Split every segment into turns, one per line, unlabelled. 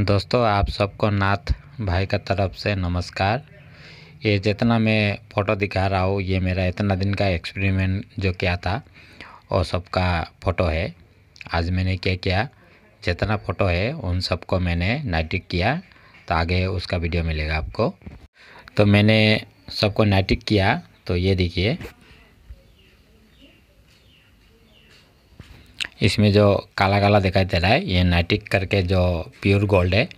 दोस्तों आप सबको नाथ भाई का तरफ से नमस्कार ये जितना मैं फ़ोटो दिखा रहा हूँ ये मेरा इतना दिन का एक्सपेरिमेंट जो किया था और सबका फ़ोटो है आज मैंने क्या किया जितना फ़ोटो है उन सबको मैंने नाइटिक किया तो आगे उसका वीडियो मिलेगा आपको तो मैंने सबको नाइटिक किया तो ये देखिए इसमें जो काला काला दिखाई दे रहा है ये नाइटिक करके जो प्योर गोल्ड है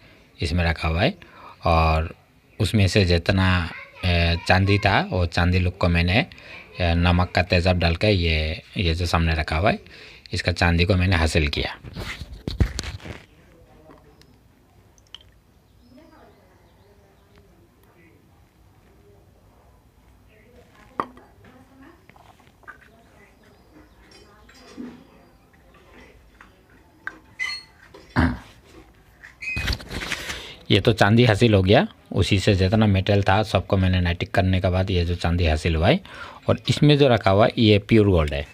इसमें रखा हुआ है और उसमें से जितना चांदी था वो चांदी लुक को मैंने नमक का तेज़ाब डाल के ये ये जो सामने रखा हुआ है इसका चांदी को मैंने हासिल किया ये तो चांदी हासिल हो गया उसी से जितना मेटल था सबको मैंने नाइटिक करने के बाद ये जो चांदी हासिल हुआ है और इसमें जो रखा हुआ ये प्योर गोल्ड है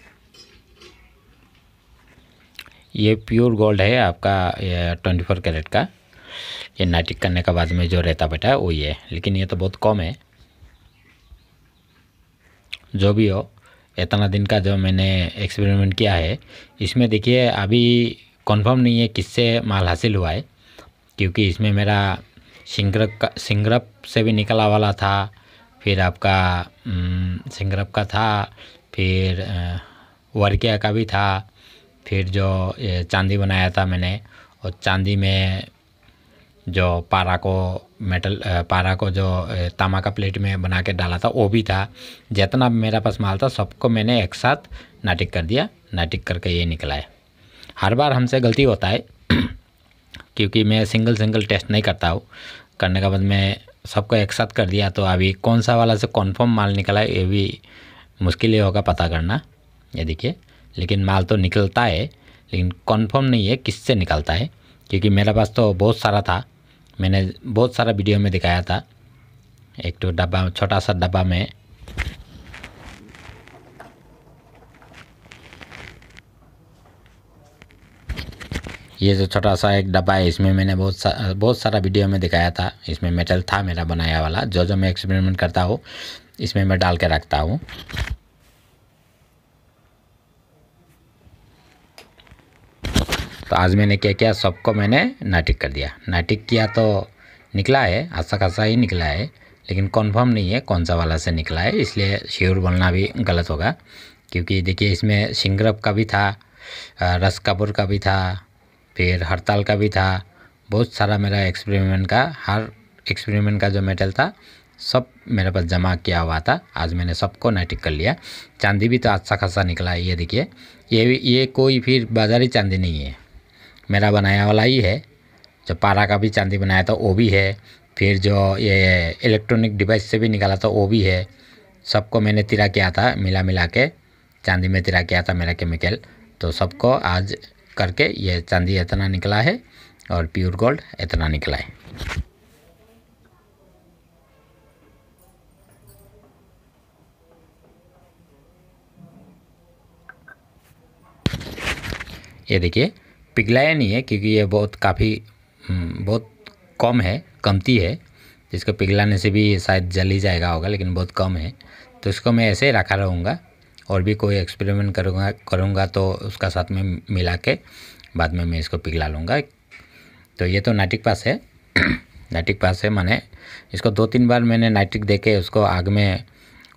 ये प्योर गोल्ड है आपका ट्वेंटी फोर कैरेट का ये नाइटिक करने के बाद में जो रहता बेटा है वो ये लेकिन ये तो बहुत कम है जो भी हो इतना दिन का जो मैंने एक्सपेरिमेंट किया है इसमें देखिए अभी कन्फर्म नहीं है किससे माल हासिल हुआ है क्योंकि इसमें मेरा सिंगरप का सिंगरप से भी निकला वाला था फिर आपका सिंगरप का था फिर वर्किया का भी था फिर जो चांदी बनाया था मैंने और चांदी में जो पारा को मेटल पारा को जो तामा का प्लेट में बना के डाला था वो भी था जितना मेरा पास माल था सबको मैंने एक साथ नाटिक कर दिया नाटिक करके ये निकला है हर बार हमसे गलती होता है क्योंकि मैं सिंगल सिंगल टेस्ट नहीं करता हूँ करने के बाद मैं सबको एक साथ कर दिया तो अभी कौन सा वाला से कॉन्फर्म माल निकला ये भी मुश्किल ही होगा पता करना ये देखिए लेकिन माल तो निकलता है लेकिन कॉन्फर्म नहीं है किससे निकलता है क्योंकि मेरे पास तो बहुत सारा था मैंने बहुत सारा वीडियो में दिखाया था एक तो डब्बा छोटा सा डब्बा में ये जो छोटा सा एक डब्बा है इसमें मैंने बहुत सा बहुत सारा वीडियो में दिखाया था इसमें मेटल था मेरा बनाया वाला जो जो मैं एक्सपेरिमेंट करता हूँ इसमें मैं डाल के रखता हूँ तो आज मैंने क्या किया सबको मैंने नाटिक कर दिया नाटिक किया तो निकला है अच्छा खासा ही निकला है लेकिन कन्फर्म नहीं है कौन सा वाला से निकला है इसलिए श्योर बोलना भी गलत होगा क्योंकि देखिए इसमें सिंगरप का भी था रस कपूर का भी था फिर हड़ताल का भी था बहुत सारा मेरा एक्सपेरिमेंट का हर एक्सपेरिमेंट का जो मेटल था सब मेरे पास जमा किया हुआ था आज मैंने सबको नाइटिक कर लिया चांदी भी तो अच्छा खासा निकला ये देखिए ये ये कोई फिर बाजारी चांदी नहीं है मेरा बनाया वाला ही है जो पारा का भी चांदी बनाया था वो भी है फिर जो ये इलेक्ट्रॉनिक डिवाइस से भी निकाला था वो भी है सबको मैंने तिरा किया था मिला मिला के चांदी में तिरा किया था मेरा केमिकल तो सबको आज करके ये चांदी इतना निकला है और प्योर गोल्ड इतना निकला है ये देखिए पिघलाया नहीं है क्योंकि ये बहुत काफ़ी हम्म, बहुत कम है कमती है जिसको पिघलाने से भी शायद जल ही जाएगा होगा लेकिन बहुत कम है तो इसको मैं ऐसे ही रखा रहूँगा और भी कोई एक्सपेरिमेंट करूँगा करूँगा तो उसका साथ में मिला के बाद में मैं इसको पिघला लूँगा तो ये तो नाइट्रिक पास है नाइट्रिक पास है मैंने इसको दो तीन बार मैंने नाइट्रिक दे के उसको आग में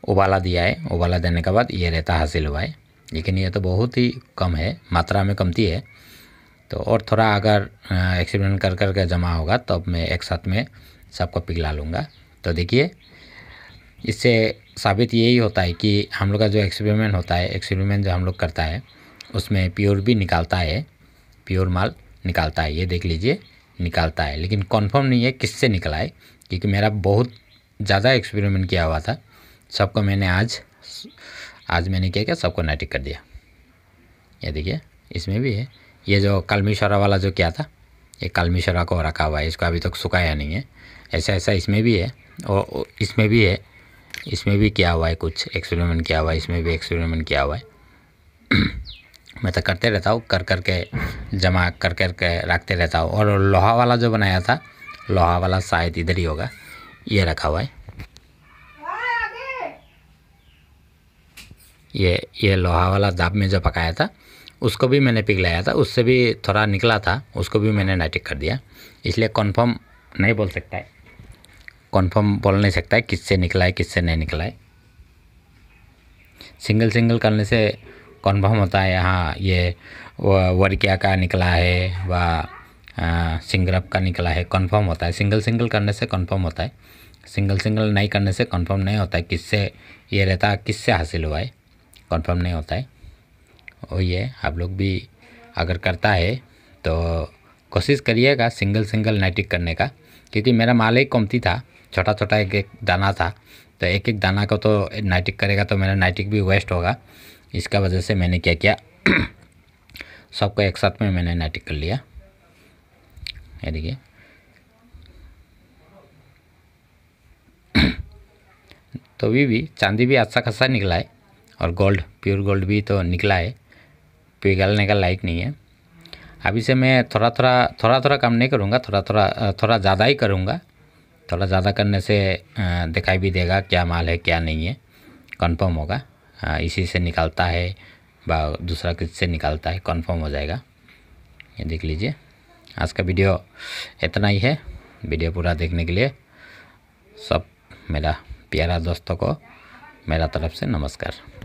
उबाला दिया है उबाला देने के बाद ये रहता हासिल हुआ है लेकिन ये तो बहुत ही कम है मात्रा में कमती है तो और थोड़ा अगर एक्सपेरिमेंट कर करके जमा होगा तब तो मैं एक साथ में सबको पिघला लूँगा तो देखिए इससे साबित यही होता है कि हम लोग का जो एक्सपेरिमेंट होता है एक्सपेरिमेंट जो हम लोग करता है उसमें प्योर भी निकालता है प्योर माल निकालता है ये देख लीजिए निकालता है लेकिन कन्फर्म नहीं है किससे निकला है क्योंकि मेरा बहुत ज़्यादा एक्सपेरिमेंट किया हुआ था सबको मैंने आज आज मैंने क्या किया सबको नाटिक कर दिया ये देखिए इसमें भी है ये जो कालमीशरा वाला जो किया था ये कालमीशरा को रखा हुआ है इसको अभी तक सुखाया नहीं है ऐसा ऐसा इसमें भी है और इसमें भी है इसमें भी क्या हुआ है कुछ एक्सपेरिमेंट क्या हुआ है इसमें भी एक्सपेरिमेंट क्या हुआ है मैं तो करते रहता हूँ कर कर के जमा कर कर के रखते रहता हूँ और लोहा वाला जो बनाया था लोहा वाला शायद इधर ही होगा ये रखा हुआ है ये ये लोहा वाला दाब में जो पकाया था उसको भी मैंने पिघलाया था उससे भी थोड़ा निकला था उसको भी मैंने नाइटिक कर दिया इसलिए कन्फर्म नहीं बोल सकता है कन्फर्म बोल नहीं सकता है किससे निकला है किससे नहीं निकला है सिंगल सिंगल करने से कन्फर्म होता है हाँ ये वर्किया का निकला है व सिंगरअप का निकला है कन्फर्म होता है सिंगल सिंगल करने से कन्फर्म होता है सिंगल सिंगल नहीं करने से कन्फर्म नहीं होता है किससे ये रहता किससे हासिल हुआ है कन्फर्म नहीं होता है और ये आप लोग भी अगर करता है तो कोशिश करिएगा सिंगल सिंगल नाइटिक करने का क्योंकि मेरा माल ही कमती था छोटा छोटा एक एक दाना था तो एक एक दाना को तो नाइटिक करेगा तो मेरा नाइटिक भी वेस्ट होगा इसका वजह से मैंने क्या किया सबको एक साथ में मैंने नाइटिक कर लिया ये देखिए तो भी भी चांदी भी अच्छा खासा निकला है और गोल्ड प्योर गोल्ड भी तो निकला है पिघलने का लायक नहीं है अभी से मैं थोड़ा थोड़ा थोड़ा थोड़ा काम नहीं करूँगा थोड़ा थोड़ा थोड़ा ज़्यादा ही करूँगा थोड़ा ज़्यादा करने से दिखाई भी देगा क्या माल है क्या नहीं है कन्फर्म होगा इसी से निकालता है दूसरा किस से निकालता है कन्फर्म हो जाएगा ये देख लीजिए आज का वीडियो इतना ही है वीडियो पूरा देखने के लिए सब मेरा प्यारा दोस्तों को मेरा तरफ से नमस्कार